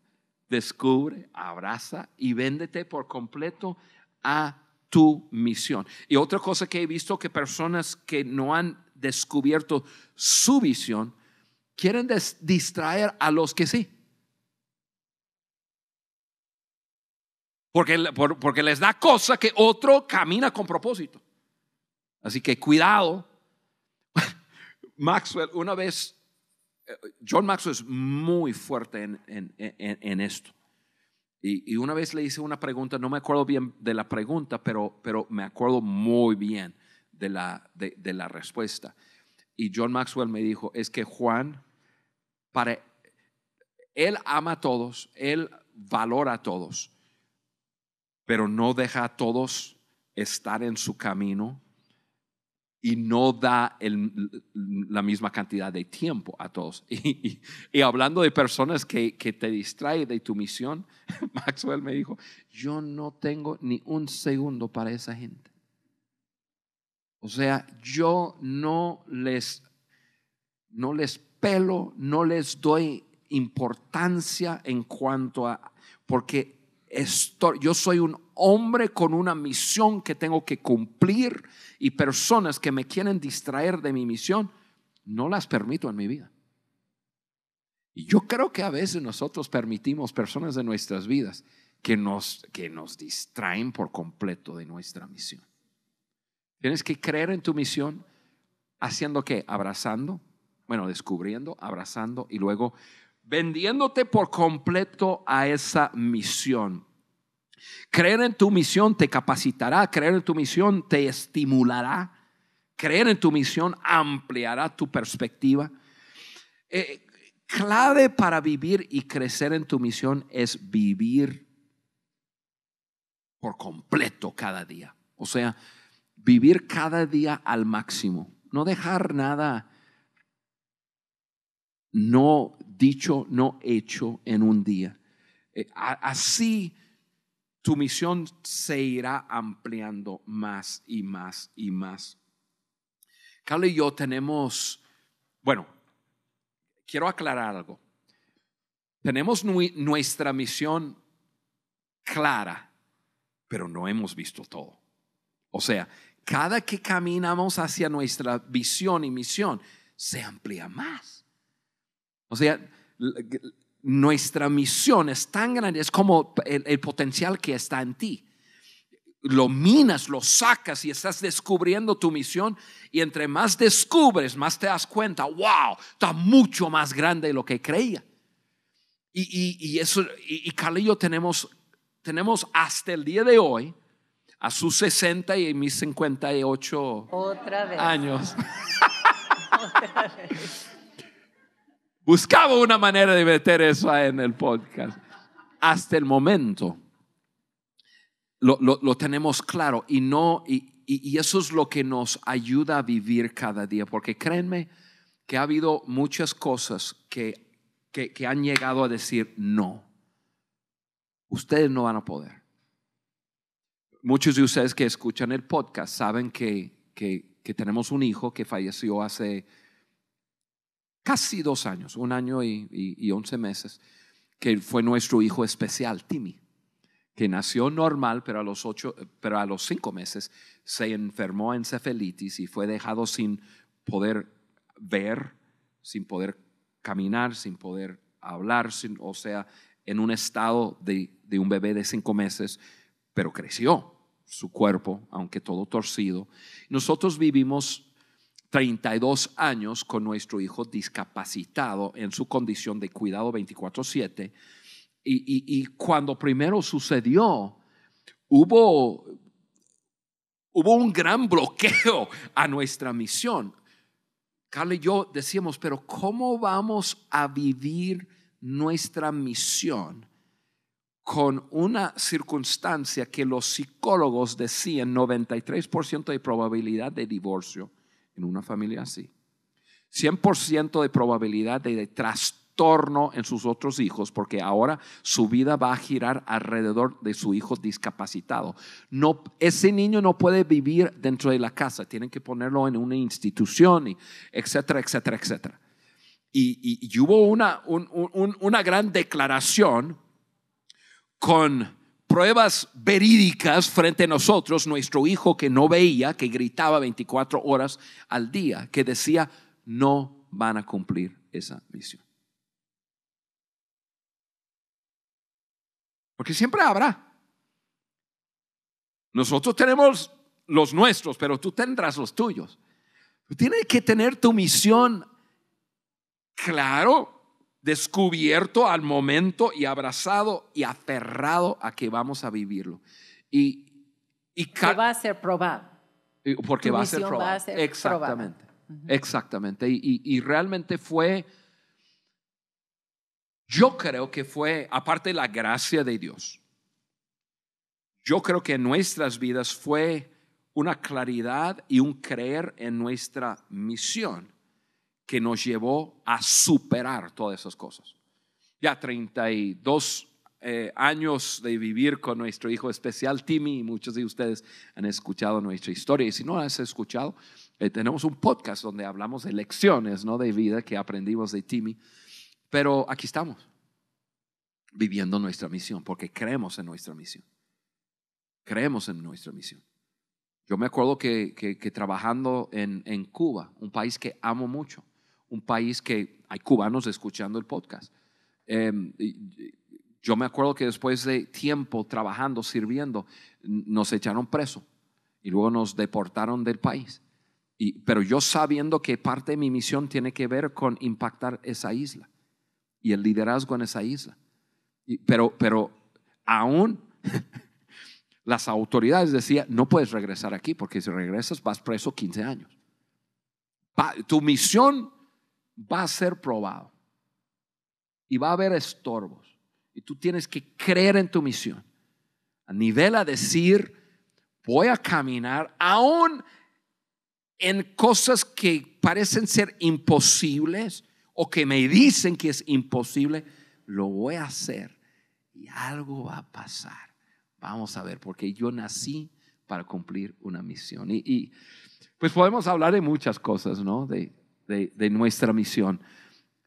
descubre, abraza y véndete por completo a tu misión. Y otra cosa que he visto que personas que no han descubierto su visión quieren distraer a los que sí. Porque, porque les da cosa que otro camina con propósito. Así que cuidado. [LAUGHS] Maxwell una vez John Maxwell es muy fuerte en, esto. Y, una vez le hice una pregunta, no me acuerdo bien de la pregunta, pero, pero me acuerdo muy bien de la, respuesta. Y John Maxwell me dijo, es que Juan, para, él ama a todos, él valora a todos, pero no deja a todos estar en su camino y no da la misma cantidad de tiempo a todos. [LAUGHS] Y, hablando de personas que, te distraen de tu misión, [LAUGHS] Maxwell me dijo, yo no tengo ni un segundo para esa gente. O sea, yo no les, no les pelo, no les doy importancia en cuanto a, porque yo soy un hombre con una misión que tengo que cumplir y personas que me quieren distraer de mi misión, no las permito en mi vida. Y yo creo que a veces nosotros permitimos personas de nuestras vidas que nos, que nos distraen por completo de nuestra misión. Tienes que creer en tu misión haciendo que abrazando, bueno, descubriendo, abrazando y luego vendiéndote por completo a esa misión. Creer en tu misión te capacitará, creer en tu misión te estimulará, creer en tu misión ampliará tu perspectiva. Eh, clave para vivir y crecer en tu misión es vivir por completo cada día. O sea, vivir cada día al máximo, no dejar nada no dicho, no hecho en un día. Eh, así tu misión se irá ampliando más y más y más. Carlos y yo tenemos, bueno, quiero aclarar algo. Tenemos nuestra misión clara, pero no hemos visto todo. O sea, cada que caminamos hacia nuestra visión y misión, se amplía más. O sea, nuestra misión es tan grande, es como el, potencial que está en ti lo minas, lo sacas y estás descubriendo tu misión. Y entre más descubres, más te das cuenta, wow, está mucho más grande de lo que creía. Y, y, eso, y, yo tenemos, tenemos hasta el día de hoy, a sus 60 y mis 58 Otra vez. años. [LAUGHS] Otra Buscaba una manera de meter eso en el podcast. Hasta el momento lo, tenemos claro y, no, y, eso es lo que nos ayuda a vivir cada día, porque créanme que ha habido muchas cosas que, han llegado a decir no. Ustedes no van a poder. Muchos de ustedes que escuchan el podcast saben que, que tenemos un hijo que falleció hace casi dos años, un año y, once meses, que fue nuestro hijo especial, Timmy, que nació normal, pero a los, ocho, pero a los cinco meses se enfermó en cefalitis y fue dejado sin poder ver, sin poder caminar, sin poder hablar, o sea, en un estado de, de, un bebé de cinco meses, pero creció su cuerpo, aunque todo torcido. Nosotros vivimos 32 años con nuestro hijo discapacitado en su condición de cuidado 24/7. Y, cuando primero sucedió, hubo, hubo un gran bloqueo a nuestra misión. Carla y yo decíamos, pero ¿cómo vamos a vivir nuestra misión con una circunstancia que los psicólogos decían 93% de probabilidad de divorcio? en una familia así. 100% de probabilidad de, trastorno en sus otros hijos, porque ahora su vida va a girar alrededor de su hijo discapacitado. No, ese niño no puede vivir dentro de la casa, tienen que ponerlo en una institución, y etcétera, etcétera, etcétera. Y, hubo una, una gran declaración con pruebas verídicas frente a nosotros, nuestro hijo que no veía, que gritaba 24 horas al día, que decía, no van a cumplir esa misión. Porque siempre habrá. Nosotros tenemos los nuestros, pero tú tendrás los tuyos. Tienes que tener tu misión claro descubierto al momento y abrazado y aferrado a que vamos a vivirlo. Y, y va a ser probado. Porque va a ser probado. exactamente, exactamente. Y, y realmente fue, yo creo que fue, aparte de la gracia de Dios, yo creo que en nuestras vidas fue una claridad y un creer en nuestra misión que nos llevó a superar todas esas cosas. Ya 32 eh, años de vivir con nuestro hijo especial Timmy y muchos de ustedes han escuchado nuestra historia y si no has escuchado, eh, tenemos un podcast donde hablamos de lecciones ¿no? de vida que aprendimos de Timmy, pero aquí estamos viviendo nuestra misión porque creemos en nuestra misión, creemos en nuestra misión. Yo me acuerdo que, trabajando en Cuba, un país que amo mucho, un país que hay cubanos escuchando el podcast. Em, yo me acuerdo que después de tiempo trabajando, sirviendo, nos echaron preso y luego nos deportaron del país. pero yo sabiendo que parte de mi misión tiene que ver con impactar esa isla y el liderazgo en esa isla. pero, pero aún [LAUGHS] las autoridades decían, no puedes regresar aquí porque si regresas vas preso 15 años. tu misión va a ser probado y va a haber estorbos. Y tú tienes que creer en tu misión. A nivel a decir, voy a caminar aún en cosas que parecen ser imposibles o que me dicen que es imposible, lo voy a hacer y algo va a pasar. Vamos a ver, porque yo nací para cumplir una misión. Y, pues podemos hablar de muchas cosas, ¿no? De de, nuestra misión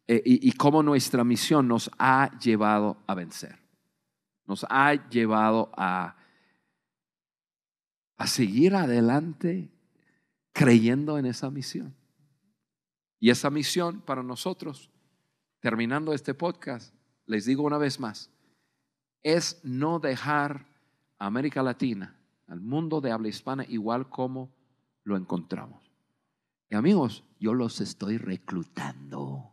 eh, y, cómo nuestra misión nos ha llevado a vencer, nos ha llevado a, a seguir adelante creyendo en esa misión. Y esa misión para nosotros, terminando este podcast, les digo una vez más, es no dejar a América Latina, al mundo de habla hispana, igual como lo encontramos. Y amigos, yo los estoy reclutando.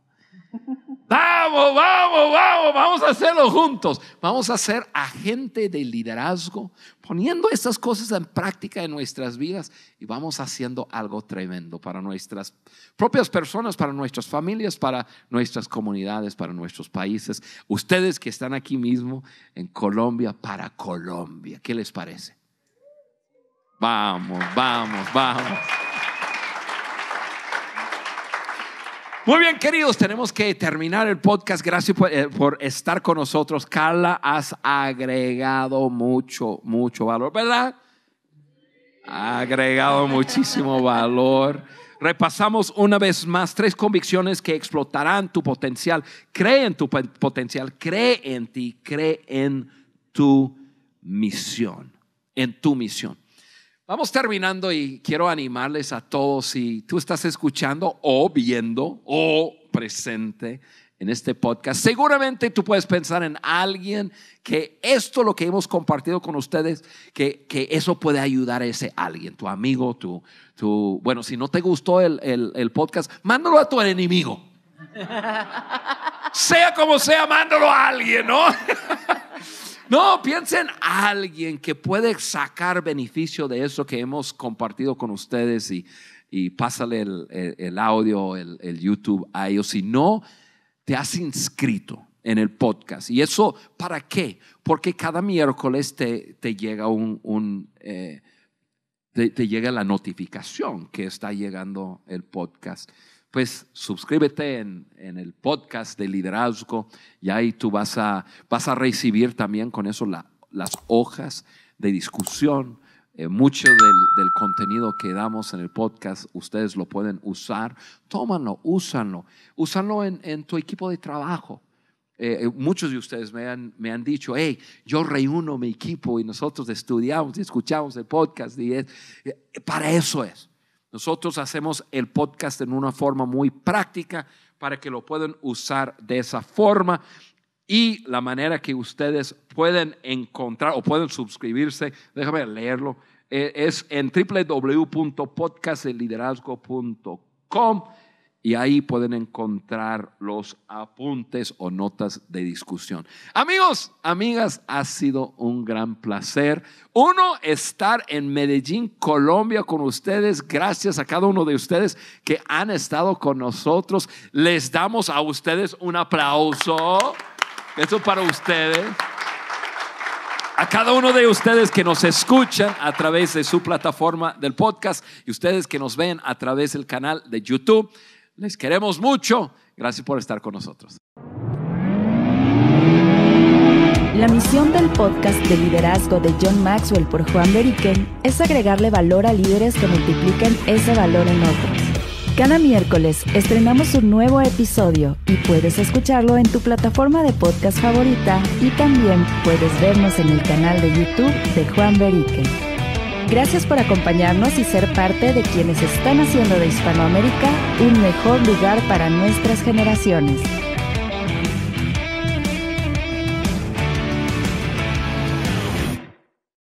[LAUGHS] Vamos, vamos, vamos, vamos a hacerlo juntos. Vamos a ser agente de liderazgo, poniendo estas cosas en práctica en nuestras vidas y vamos haciendo algo tremendo para nuestras propias personas, para nuestras familias, para nuestras comunidades, para nuestros países. Ustedes que están aquí mismo en Colombia, para Colombia. ¿Qué les parece? Vamos, vamos, vamos. Muy bien, queridos, tenemos que terminar el podcast. Gracias eh, por, estar con nosotros. Carla, has agregado mucho, mucho valor, ¿verdad? Ha agregado muchísimo valor. Repasamos una vez más tres convicciones que explotarán tu potencial. Cree en tu potencial, cree en ti, cree en tu misión, en tu misión. Vamos terminando y quiero animarles a todos, si tú estás escuchando o viendo o presente en este podcast, seguramente tú puedes pensar en alguien que esto lo que hemos compartido con ustedes, que, eso puede ayudar a ese alguien, tu amigo, tu, bueno, si no te gustó el, el podcast, mándalo a tu enemigo. [LAUGHS] sea como sea, mándalo a alguien, ¿no? [LAUGHS] No, piensen en alguien que puede sacar beneficio de eso que hemos compartido con ustedes y, pásale el, audio, el, el, YouTube a ellos. Si no, te has inscrito en el podcast. ¿Y eso para qué? Porque cada miércoles te, te llega un... Eh, te llega la notificación que está llegando el podcast pues suscríbete en, el podcast de liderazgo y ahí tú vas a, vas a recibir también con eso las hojas de discusión. Eh, mucho del, contenido que damos en el podcast, ustedes lo pueden usar. tómalo, úsalo, úsalo en, tu equipo de trabajo. Eh, eh, muchos de ustedes me han, me han dicho, hey, yo reúno mi equipo y nosotros estudiamos y escuchamos el podcast. Y para eso es. Nosotros hacemos el podcast en una forma muy práctica para que lo puedan usar de esa forma y la manera que ustedes pueden encontrar o pueden suscribirse, déjame leerlo, eh, es en www.podcastdeliderazgo.com y ahí pueden encontrar los apuntes o notas de discusión. Amigos, amigas, ha sido un gran placer. Uno, estar en Medellín, Colombia con ustedes. Gracias a cada uno de ustedes que han estado con nosotros. Les damos a ustedes un aplauso. Eso para ustedes a cada uno de ustedes que nos escuchan a través de su plataforma del podcast y ustedes que nos ven a través del canal de YouTube. Les queremos mucho. Gracias por estar con nosotros. La misión del podcast de liderazgo de John Maxwell por Juan Beriken es agregarle valor a líderes que multipliquen ese valor en otros. Cada miércoles estrenamos un nuevo episodio y puedes escucharlo en tu plataforma de podcast favorita y también puedes vernos en el canal de YouTube de Juan Beriken. Gracias por acompañarnos y ser parte de quienes están haciendo de Hispanoamérica un mejor lugar para nuestras generaciones.